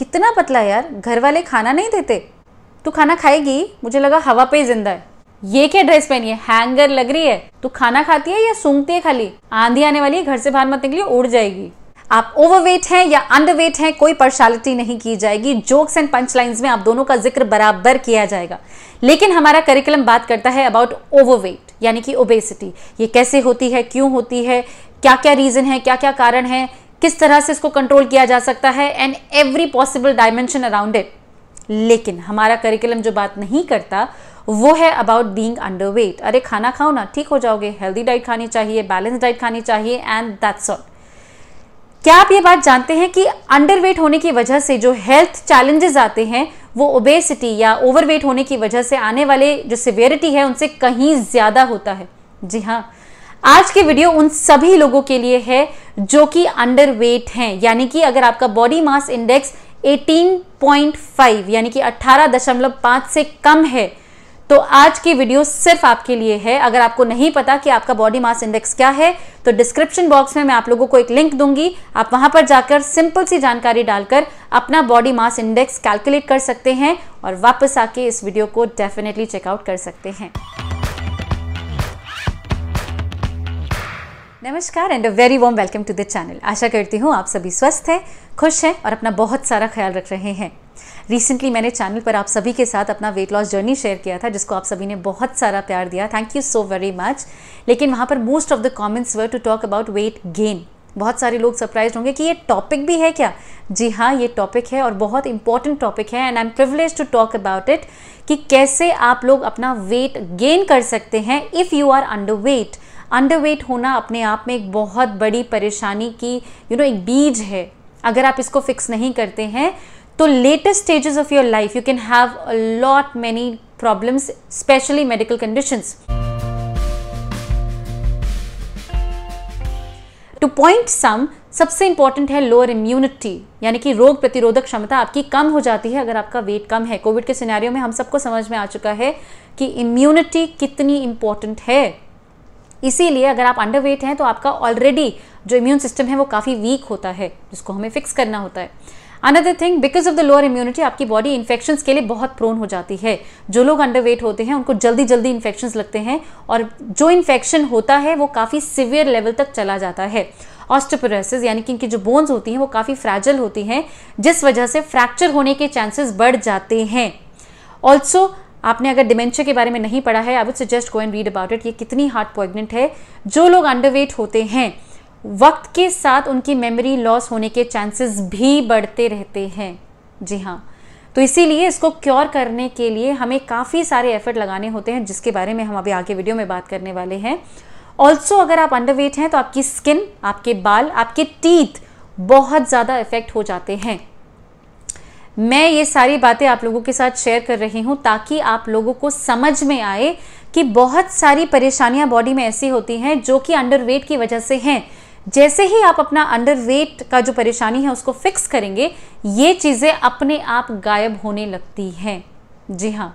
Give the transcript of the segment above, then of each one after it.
कितना पतला यार घर वाले खाना नहीं देते तू खाना खाएगी मुझे लगा हवा पे जिंदा है ये क्या ड्रेस पहनी है हैंगर लग रही है तू खाना खाती है या सूंघती है खाली आंधी आने वाली है घर से बाहर मत निकली उड़ जाएगी आप ओवरवेट हैं या अंडरवेट हैं कोई पर्सनालिटी नहीं की जाएगी जोक्स एंड पंच लाइन्स में आप दोनों का जिक्र बराबर किया जाएगा लेकिन हमारा करिकुलम बात करता है अबाउट ओवरवेट यानी कि ओबेसिटी ये कैसे होती है क्यों होती है क्या क्या रीज़न है क्या क्या कारण है किस तरह से इसको कंट्रोल किया जा सकता है and every possible dimension around it लेकिन हमारा करिकुलम जो बात नहीं करता वो है अबाउट बींग अंडर वेट अरे खाना खाओ ना ठीक हो जाओगे हेल्दी डाइट खानी चाहिए बैलेंस डाइट खानी चाहिए एंड दैट्स ऑल क्या आप ये बात जानते हैं कि अंडर वेट होने की वजह से जो हेल्थ चैलेंजेस आते हैं वो ओबेसिटी या ओवरवेट होने की वजह से आने वाले जो सिवियरिटी है उनसे कहीं ज़्यादा होता है जी हाँ आज की वीडियो उन सभी लोगों के लिए है जो कि अंडर वेट है यानी कि अगर आपका बॉडी मास इंडेक्स 18.5 यानी कि 18.5 से कम है तो आज की वीडियो सिर्फ आपके लिए है अगर आपको नहीं पता कि आपका बॉडी मास इंडेक्स क्या है तो डिस्क्रिप्शन बॉक्स में मैं आप लोगों को एक लिंक दूंगी आप वहां पर जाकर सिंपल सी जानकारी डालकर अपना बॉडी मास इंडेक्स कैलकुलेट कर सकते हैं और वापस आके इस वीडियो को डेफिनेटली चेकआउट कर सकते हैं नमस्कार and a very warm welcome to the channel आशा करती हूँ आप सभी स्वस्थ हैं खुश हैं और अपना बहुत सारा ख्याल रख रहे हैं रिसेंटली मैंने चैनल पर आप सभी के साथ अपना वेट लॉस जर्नी शेयर किया था जिसको आप सभी ने बहुत सारा प्यार दिया thank you so very much लेकिन वहाँ पर most of the comments were to talk about weight gain बहुत सारे लोग सरप्राइज होंगे कि ये टॉपिक भी है क्या जी हाँ ये टॉपिक है और बहुत इंपॉर्टेंट टॉपिक है and I am privilege to talk about it कि कैसे आप लोग अपना वेट गेन कर सकते हैं if you are underweight underweight होना अपने आप में एक बहुत बड़ी परेशानी की यू you नो know, एक बीज है अगर आप इसको फिक्स नहीं करते हैं तो latest stages of your life you can have a lot many problems specially medical conditions to point some सबसे इंपॉर्टेंट है लोअर इम्यूनिटी यानी कि रोग प्रतिरोधक क्षमता आपकी कम हो जाती है अगर आपका वेट कम है कोविड के सिनेरियो में हम सबको समझ में आ चुका है कि इम्यूनिटी कितनी इंपॉर्टेंट है इसीलिए अगर आप अंडरवेट हैं तो आपका ऑलरेडी जो इम्यून सिस्टम है वो काफ़ी वीक होता है जिसको हमें फिक्स करना होता है another thing because of the lower immunity आपकी बॉडी इन्फेक्शन के लिए बहुत प्रोन हो जाती है जो लोग अंडरवेट होते हैं उनको जल्दी जल्दी इन्फेक्शन लगते हैं और जो इन्फेक्शन होता है वो काफ़ी सिवियर लेवल तक चला जाता है ऑस्टोपोरोसिस यानी कि इनकी जो बोन्स होती हैं वो काफ़ी फ्रैजल होती हैं जिस वजह से फ्रैक्चर होने के चांसेस बढ़ जाते हैं ऑल्सो आपने अगर डिमेंशिया के बारे में नहीं पढ़ा है I would suggest go and read about it ये कितनी हार्ट पॉइगनेंट है जो लोग अंडरवेट होते हैं वक्त के साथ उनकी मेमोरी लॉस होने के चांसेस भी बढ़ते रहते हैं जी हाँ तो इसीलिए इसको क्योर करने के लिए हमें काफ़ी सारे एफर्ट लगाने होते हैं जिसके बारे में हम अभी आगे वीडियो में बात करने वाले हैं ऑल्सो अगर आप अंडरवेट हैं तो आपकी स्किन आपके बाल आपके टीथ बहुत ज़्यादा इफेक्ट हो जाते हैं मैं ये सारी बातें आप लोगों के साथ शेयर कर रही हूँ ताकि आप लोगों को समझ में आए कि बहुत सारी परेशानियाँ बॉडी में ऐसी होती हैं जो कि अंडर वेट की वजह से हैं जैसे ही आप अपना अंडर वेट का जो परेशानी है उसको फिक्स करेंगे ये चीज़ें अपने आप गायब होने लगती हैं जी हाँ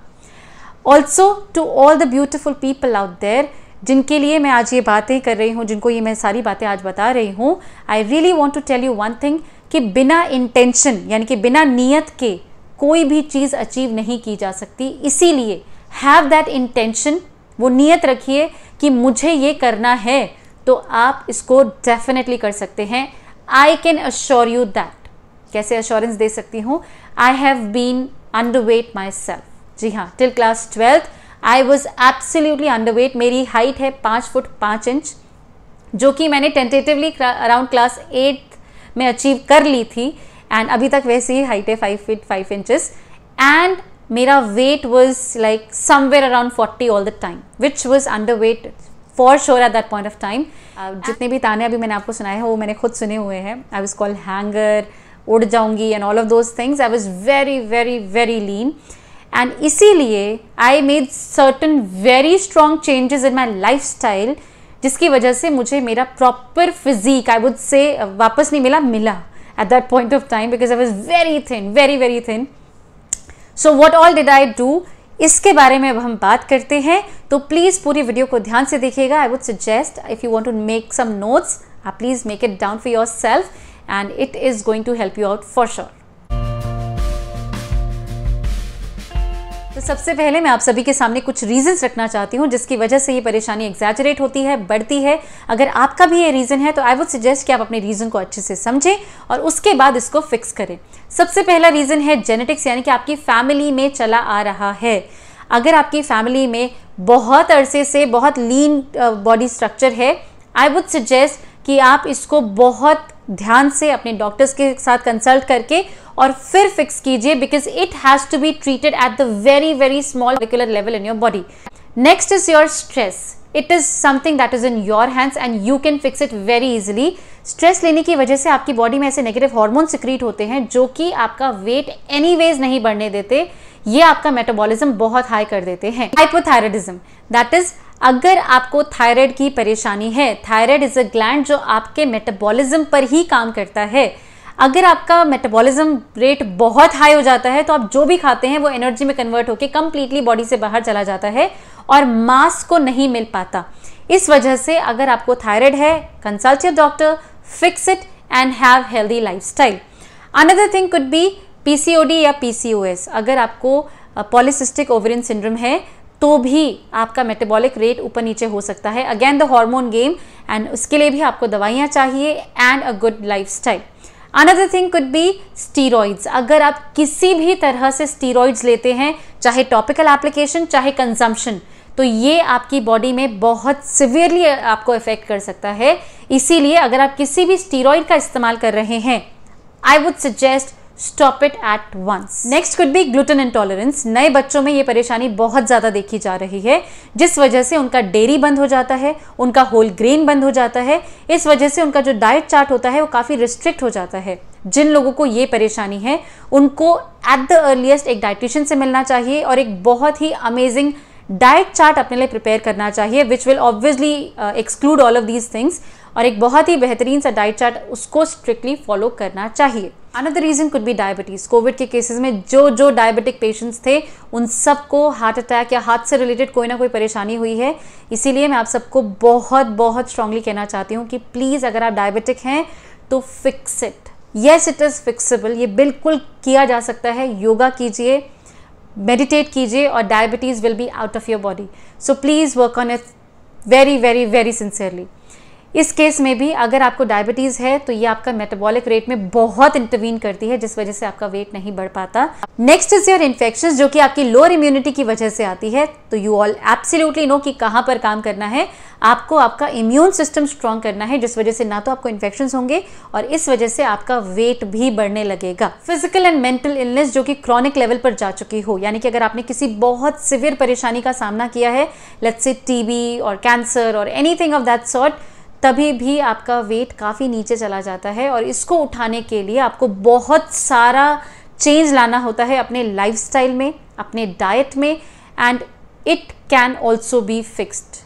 also to all the beautiful people out there जिनके लिए मैं आज ये बातें कर रही हूँ जिनको ये मैं सारी बातें आज बता रही हूँ I really want to tell you one thing कि बिना इंटेंशन यानी कि बिना नियत के कोई भी चीज़ अचीव नहीं की जा सकती इसीलिए हैव दैट इंटेंशन वो नियत रखिए कि मुझे ये करना है तो आप इसको डेफिनेटली कर सकते हैं I can assure you that कैसे अश्योरेंस दे सकती हूँ I have been underweight myself जी हाँ till class twelfth I was absolutely underweight मेरी हाइट है पाँच फुट पाँच इंच जो कि मैंने टेंटेटिवली अराउंड क्लास एट मैं अचीव कर ली थी एंड अभी तक वैसे ही हाइट है five feet five inches and मेरा weight was like somewhere around forty all the time which was underweight for sure at that point of time जितने भी ताने अभी मैंने आपको सुनाए हैं वो मैंने खुद सुने हुए हैं आई वॉज कॉल हैंगर उड़ जाऊंगी and all of those things I was very very very lean and इसीलिए I made certain very strong changes in my lifestyle जिसकी वजह से मुझे मेरा proper physique I would say वापस नहीं मिला मिला at that point of time because I was very thin very very thin so what all did I do इसके बारे में अब हम बात करते हैं तो प्लीज़ पूरी वीडियो को ध्यान से देखिएगा I would suggest if you want to make some notes please make it down for yourself and it is going to help you out for sure सबसे पहले मैं आप सभी के सामने कुछ रीजंस रखना चाहती हूँ जिसकी वजह से ये परेशानी एग्जैजरेट होती है बढ़ती है अगर आपका भी ये रीज़न है तो आई वुड सजेस्ट कि आप अपने रीज़न को अच्छे से समझें और उसके बाद इसको फिक्स करें सबसे पहला रीज़न है जेनेटिक्स यानी कि आपकी फैमिली में चला आ रहा है अगर आपकी फैमिली में बहुत अरसे से बहुत लीन बॉडी स्ट्रक्चर है आई वुड सजेस्ट कि आप इसको बहुत ध्यान से अपने डॉक्टर्स के साथ कंसल्ट करके और फिर फिक्स कीजिए because it has to be treated at the very very small regular level in your body Next is your stress. It is something that is in your hands and you can fix it very easily stress लेने की वजह से आपकी body में ऐसे negative hormone secrete होते हैं जो कि आपका वेट एनी वेज नहीं बढ़ने देते ये आपका मेटाबॉलिज्म बहुत हाई कर देते हैं हाइपोथायरॉयडिज्म दैट इज़ अगर आपको थायराइड की परेशानी है थायराइड इज़ अ ग्लैंड जो आपके मेटाबॉलिज्म पर ही काम करता है अगर आपका मेटाबॉलिज्म रेट बहुत हाई हो जाता है तो आप जो भी खाते हैं वो एनर्जी में कन्वर्ट होकर कम्प्लीटली बॉडी से बाहर चला जाता है और मास को नहीं मिल पाता इस वजह से अगर आपको थायराइड है consult your doctor fix it and have healthy style another thing could be PCOD या पीसीओएस अगर आपको पॉलिसिस्टिक ओवरिन सिंड्रोम है तो भी आपका मेटाबॉलिक रेट ऊपर नीचे हो सकता है again the hormone game and उसके लिए भी आपको दवाइयाँ चाहिए and a good lifestyle another thing could be steroids अगर आप किसी भी तरह से स्टीरोइड्स लेते हैं चाहे टॉपिकल एप्लीकेशन चाहे कंजम्पशन तो ये आपकी बॉडी में बहुत सिवियरली आपको इफेक्ट कर सकता है इसीलिए अगर आप किसी भी स्टीरोइड का इस्तेमाल कर रहे हैं I would suggest stop it at once next could be gluten intolerance नए बच्चों में ये परेशानी बहुत ज़्यादा देखी जा रही है जिस वजह से उनका डेयरी बंद हो जाता है उनका होल ग्रेन बंद हो जाता है इस वजह से उनका जो डाइट चार्ट होता है वो काफ़ी रिस्ट्रिक्ट हो जाता है जिन लोगों को ये परेशानी है उनको एट द अर्लीस्ट एक डाइटिशियन से मिलना चाहिए और एक बहुत ही अमेजिंग डाइट चार्ट अपने लिए प्रिपेयर करना चाहिए which will obviously exclude all of these things और एक बहुत ही बेहतरीन सा डाइट चार्ट उसको स्ट्रिक्टली फॉलो करना चाहिए another reason could be diabetes covid के केसेस में जो जो डायबिटिक पेशेंट्स थे उन सबको हार्ट अटैक या हार्ट से रिलेटेड कोई ना कोई परेशानी हुई है इसीलिए मैं आप सबको बहुत बहुत स्ट्रांगली कहना चाहती हूँ कि प्लीज़ अगर आप डायबिटिक हैं तो fix it yes it is fixable ये बिल्कुल किया जा सकता है योगा कीजिए मेडिटेट कीजिए और diabetes will be out of your body so please work on it very very very sincerely इस केस में भी अगर आपको डायबिटीज़ है तो ये आपका मेटाबॉलिक रेट में बहुत इंटरवीन करती है जिस वजह से आपका वेट नहीं बढ़ पाता नेक्स्ट इज योर इन्फेक्शन जो कि आपकी लोअर इम्यूनिटी की वजह से आती है तो यू ऑल एब्सोल्युटली नो कि कहाँ पर काम करना है आपको आपका इम्यून सिस्टम स्ट्रांग करना है जिस वजह से ना तो आपको इन्फेक्शन होंगे और इस वजह से आपका वेट भी बढ़ने लगेगा फिजिकल एंड मेंटल इलनेस जो कि क्रॉनिक लेवल पर जा चुकी हो यानी कि अगर आपने किसी बहुत सिवियर परेशानी का सामना किया है लेट्स से टीबी और कैंसर और एनीथिंग ऑफ दैट सॉर्ट तभी भी आपका वेट काफ़ी नीचे चला जाता है और इसको उठाने के लिए आपको बहुत सारा चेंज लाना होता है अपने लाइफ में अपने डाइट में and it can also be fixed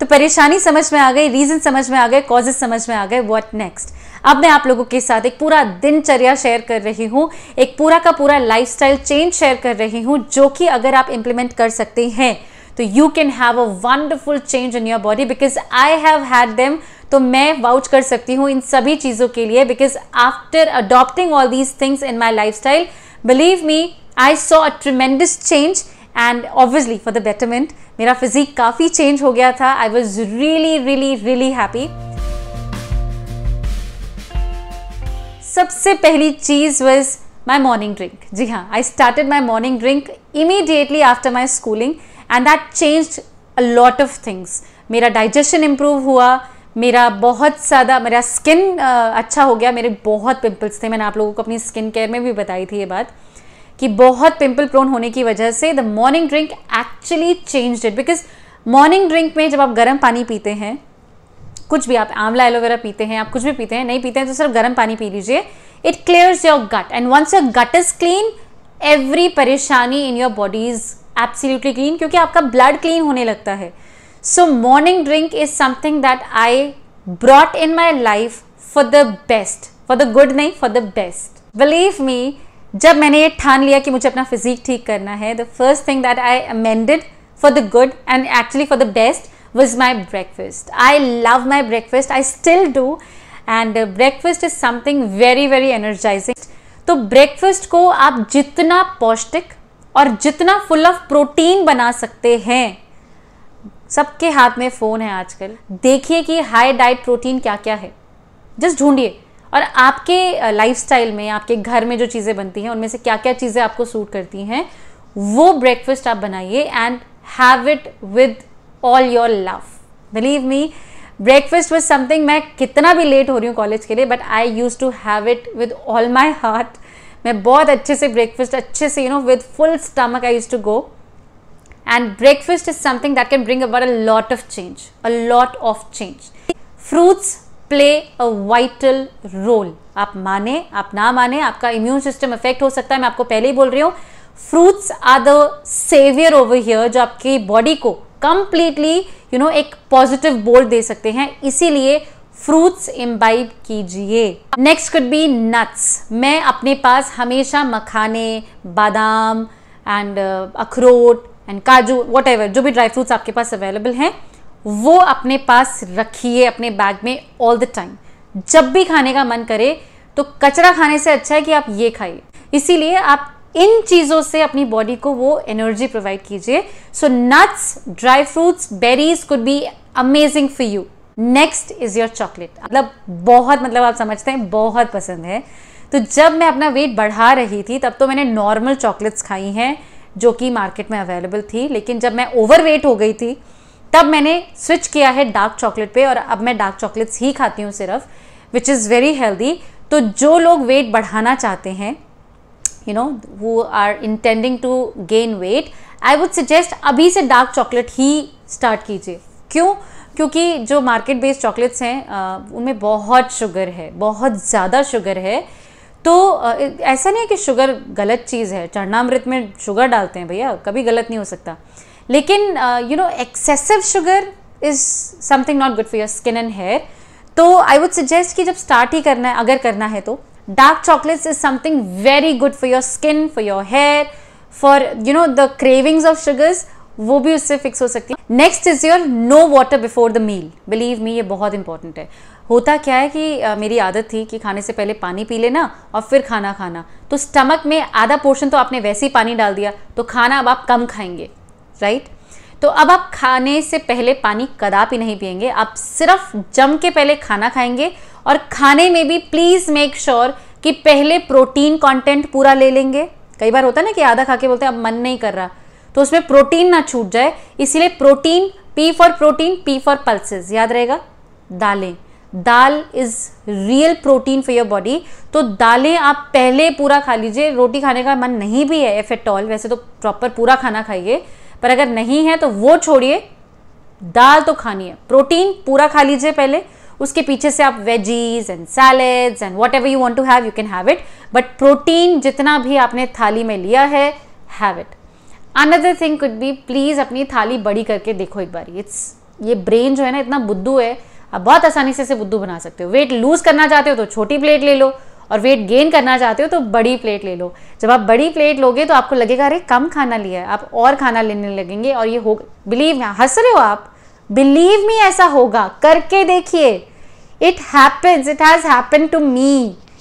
तो परेशानी समझ में आ गई रीज़न समझ में आ गए कॉजेज समझ में आ गए व्हाट नेक्स्ट अब मैं आप लोगों के साथ एक पूरा दिनचर्या शेयर कर रही हूँ एक पूरा का पूरा लाइफस्टाइल चेंज शेयर कर रही हूँ जो कि अगर आप इंप्लीमेंट कर सकते हैं तो you can have a wonderful change in your body because I have had them तो मैं वाउच कर सकती हूँ इन सभी चीज़ों के लिए because after adopting all these things in my lifestyle believe me I saw a tremendous change and obviously for the betterment मेरा फिजिक काफ़ी चेंज हो गया था I was really really really happy सबसे पहली चीज़ वॉज माई मॉर्निंग ड्रिंक जी हाँ I started my morning drink immediately after my schooling and that change a lot of things मेरा डाइजेशन इम्प्रूव हुआ मेरा बहुत ज़्यादा मेरा स्किन अच्छा हो गया मेरे बहुत पिंपल्स थे मैंने आप लोगों को अपनी स्किन केयर में भी बताई थी ये बात कि बहुत पिंपल प्रोन होने की वजह से the morning drink actually change it because morning drink में जब आप गर्म पानी पीते हैं कुछ भी आप आंवला एलोवेरा पीते हैं आप कुछ भी पीते हैं नहीं पीते हैं तो सिर्फ गर्म पानी पी लीजिए it clears your gut and once your gut is clean every परेशानी in your body is absolutely clean क्योंकि आपका ब्लड क्लीन होने लगता है So morning drink is something that I brought in my life for the best. For the good नहीं for the best. Believe me, जब मैंने ये ठान लिया कि मुझे अपना फिजिक ठीक करना है the first thing that I amended for the good and actually for the best was my breakfast I love my breakfast I still do and breakfast is something very very energising तो breakfast को आप जितना पौष्टिक और जितना full of protein बना सकते हैं सबके हाथ में फ़ोन है आजकल देखिए कि हाई डाइट प्रोटीन क्या क्या है जस्ट ढूंढिए और आपके लाइफस्टाइल में आपके घर में जो चीज़ें बनती हैं उनमें से क्या क्या चीज़ें आपको सूट करती हैं वो ब्रेकफास्ट आप बनाइए and have it with all your love believe me breakfast with something मैं कितना भी लेट हो रही हूँ कॉलेज के लिए but I use to have it with all my heart मैं बहुत अच्छे से ब्रेकफास्ट अच्छे से you know with full stomach I use to go and breakfast is something that can bring about a lot of change a lot of change fruits play a vital role आप माने आप ना माने आपका immune system effect हो सकता है मैं आपको पहले ही बोल रही हूँ fruits are the saviour over here जो आपकी बॉडी को कंप्लीटली यू नो एक पॉजिटिव बोल दे सकते हैं इसीलिए फ्रूट्स इम्बाइब कीजिए नेक्स्ट कुड बी नट्स मैं अपने पास हमेशा मखाने बादाम एंड uh, अखरोट एंड काजू वट जो भी ड्राई फ्रूट्स आपके पास अवेलेबल हैं वो अपने पास रखिए अपने बैग में ऑल द टाइम जब भी खाने का मन करे तो कचरा खाने से अच्छा है कि आप ये खाइए इसीलिए आप इन चीज़ों से अपनी बॉडी को वो एनर्जी प्रोवाइड कीजिए so nuts dry fruits berries could be amazing for you next is your chocolate मतलब बहुत मतलब आप समझते हैं बहुत पसंद है तो जब मैं अपना वेट बढ़ा रही थी तब तो मैंने नॉर्मल चॉकलेट्स खाई हैं जो कि मार्केट में अवेलेबल थी लेकिन जब मैं ओवरवेट हो गई थी तब मैंने स्विच किया है डार्क चॉकलेट पे और अब मैं डार्क चॉकलेट्स ही खाती हूँ सिर्फ विच इज़ वेरी हेल्दी तो जो लोग वेट बढ़ाना चाहते हैं you know they are intending to gain weight I would suggest अभी से डार्क चॉकलेट ही स्टार्ट कीजिए क्यों क्योंकि जो मार्केट बेस्ड चॉकलेट्स हैं उनमें बहुत शुगर है बहुत ज़्यादा शुगर है तो ऐसा नहीं है कि शुगर गलत चीज़ है चरणामृत में शुगर डालते हैं भैया कभी गलत नहीं हो सकता लेकिन you know excessive sugar is something not good for your skin and hair तो आई वुड सजेस्ट कि जब स्टार्ट ही करना है अगर करना है तो dark chocolates is something very good for your skin for your hair for you know the cravings of sugars वो भी उससे फिक्स हो सकती है next is your no water before the meal believe me ये बहुत इंपॉर्टेंट है होता क्या है कि आ, मेरी आदत थी कि खाने से पहले पानी पी लेना और फिर खाना खाना तो स्टमक में आधा पोर्शन तो आपने वैसे ही पानी डाल दिया तो खाना अब आप कम खाएंगे राइट तो अब आप खाने से पहले पानी कदापि नहीं पियेंगे आप सिर्फ जम के पहले खाना खाएंगे और खाने में भी प्लीज़ मेक श्योर कि पहले प्रोटीन कंटेंट पूरा ले लेंगे कई बार होता है ना कि आधा खा के बोलते हैं अब मन नहीं कर रहा तो उसमें प्रोटीन ना छूट जाए इसीलिए protein P for protein P for pulses याद रहेगा दालें dal is real protein for your body तो दालें आप पहले पूरा खा लीजिए रोटी खाने का मन नहीं भी है इफ एट ऑल वैसे तो प्रॉपर पूरा खाना खाइए पर अगर नहीं है तो वो छोड़िए दाल तो खानी है प्रोटीन पूरा खा लीजिए पहले उसके पीछे से आप veggies and salad and whatever you want to have you can have it but protein जितना भी आपने थाली में लिया है have it another thing could be please अपनी थाली बड़ी करके देखो एक बार इट्स ये ब्रेन जो है ना इतना बुद्धू है आप बहुत आसानी से इसे बुद्धू बना सकते हो वेट लूज करना चाहते हो तो छोटी प्लेट ले लो और वेट गेन करना चाहते हो तो बड़ी प्लेट ले लो जब आप बड़ी प्लेट लोगे तो आपको लगेगा अरे कम खाना लिया है आप और खाना लेने लगेंगे और ये हो बिलीव हंस रहे हो आप बिलीव मी ऐसा होगा करके देखिए it happens it has happen to me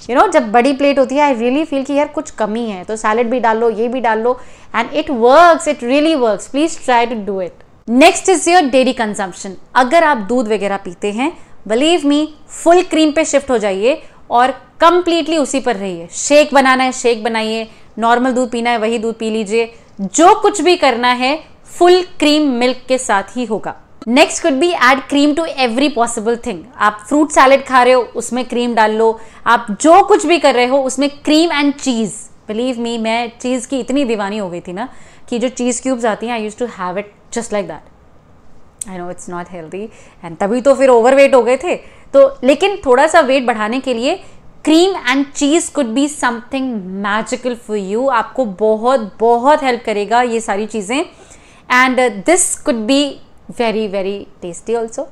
you know जब बड़ी प्लेट होती है आई रियली फील कि यार कुछ कमी है तो सैलड भी डाल लो ये भी डाल लो and it works it really works please try to do it next is your dairy consumption अगर आप दूध वगैरह पीते हैं बिलीव मी फुल क्रीम पे शिफ्ट हो जाइए और कंप्लीटली उसी पर रहिए शेक बनाना है शेक बनाइए नॉर्मल दूध पीना है वही दूध पी लीजिए जो कुछ भी करना है फुल क्रीम मिल्क के साथ ही होगा next could be add cream to every possible thing आप फ्रूट सैलेड खा रहे हो उसमें क्रीम डाल लो आप जो कुछ भी कर रहे हो उसमें cream and cheese believe me मैं चीज़ की इतनी दीवानी हो गई थी ना कि जो चीज़ क्यूब्स आती हैं I use to have it just like that I know it's not healthy and तभी तो फिर ओवर वेट हो गए थे तो लेकिन थोड़ा सा वेट बढ़ाने के लिए cream and cheese could be something magical for you आपको बहुत बहुत हेल्प करेगा ये सारी चीज़ें and this could be very very tasty also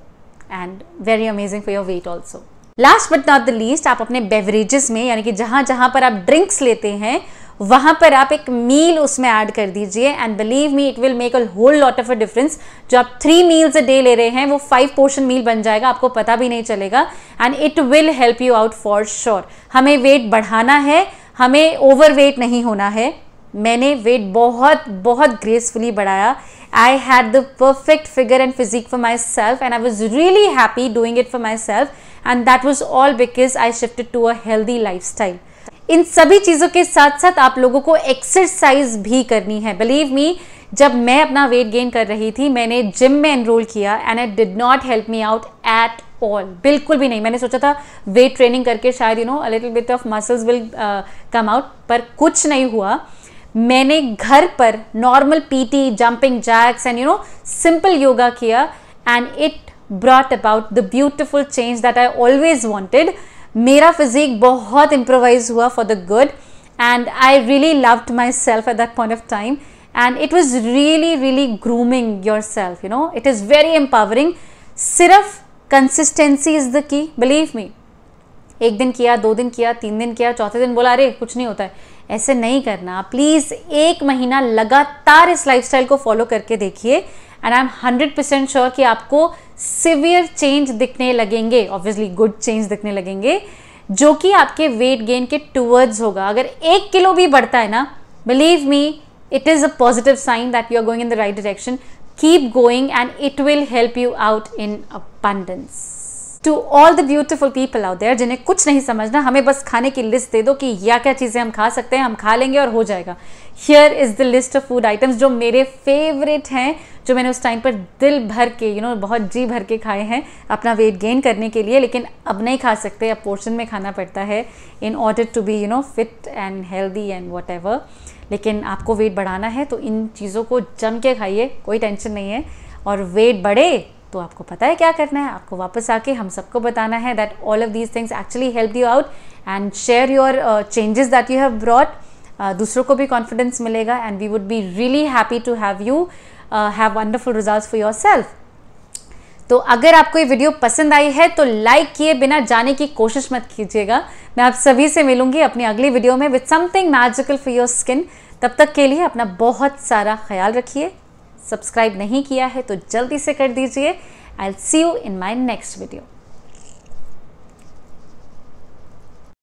and very amazing for your weight also last but not the least आप अपने बेवरेजेस में यानी कि जहां जहां पर आप ड्रिंक्स लेते हैं वहाँ पर आप एक मील उसमें ऐड कर दीजिए and believe me it will make a whole lot of a difference जो आप थ्री मील्स अ डे ले रहे हैं वो फाइव पोर्शन मील बन जाएगा आपको पता भी नहीं चलेगा and it will help you out for sure हमें वेट बढ़ाना है हमें ओवर वेट नहीं होना है मैंने वेट बहुत बहुत ग्रेसफुली बढ़ाया I had the perfect figure and physique for myself and I was really happy doing it for myself and that was all because I shifted to a healthy lifestyle in सभी चीज़ों के साथ साथ आप लोगों को exercise भी करनी है बिलीव मी जब मैं अपना वेट गेन कर रही थी मैंने जिम में एनरोल किया and it did not help me out at all बिल्कुल भी नहीं मैंने सोचा था वेट ट्रेनिंग करके शायद you know a little bit of muscles will come out पर कुछ नहीं हुआ मैंने घर पर normal PT jumping jacks and you know simple yoga किया and it brought about the beautiful change that I always wanted मेरा फिजिक बहुत इम्प्रोवाइज हुआ for the good and I really loved myself at that point of time and it was really really grooming yourself you know it is very empowering सिर्फ consistency is the key believe me एक दिन किया दो दिन किया तीन दिन किया चौथे दिन बोला अरे कुछ नहीं होता है ऐसे नहीं करना प्लीज़ एक महीना लगातार इस स्टाइल को फॉलो करके देखिए and I am hundred percent sure कि आपको सिवियर चेंज दिखने लगेंगे ऑब्वियसली गुड चेंज दिखने लगेंगे जो कि आपके वेट गेन के टूवर्ड्स होगा अगर एक किलो भी बढ़ता है ना believe me it is a positive sign that you are going in the right direction keep going and it will help you out in abundance to all the beautiful people out there जिन्हें कुछ नहीं समझना हमें बस खाने की list दे दो कि या क्या चीज़ें हम खा सकते हैं हम खा लेंगे और हो जाएगा here is the list of food items जो मेरे फेवरेट हैं जो मैंने उस टाइम पर दिल भर के यू you नो know, बहुत जी भर के खाए हैं अपना वेट गेन करने के लिए लेकिन अब नहीं खा सकते अब पोर्शन में खाना पड़ता है in order to be you know fit and healthy and what लेकिन आपको वेट बढ़ाना है तो इन चीज़ों को जम के खाइए कोई टेंशन नहीं है और वेट बढ़े तो आपको पता है क्या करना है आपको वापस आके हम सबको बताना है that all of these things actually help you out and share your changes that you have brought दूसरों को भी कॉन्फिडेंस मिलेगा and we would be really happy to have you have wonderful result for yourself तो अगर आपको ये video पसंद आई है तो लाइक किए बिना जाने की कोशिश मत कीजिएगा मैं आप सभी से मिलूंगी अपनी अगली वीडियो में with something magical for your skin तब तक के लिए अपना बहुत सारा ख्याल रखिए सब्सक्राइब नहीं किया है तो जल्दी से कर दीजिए I see you in my next video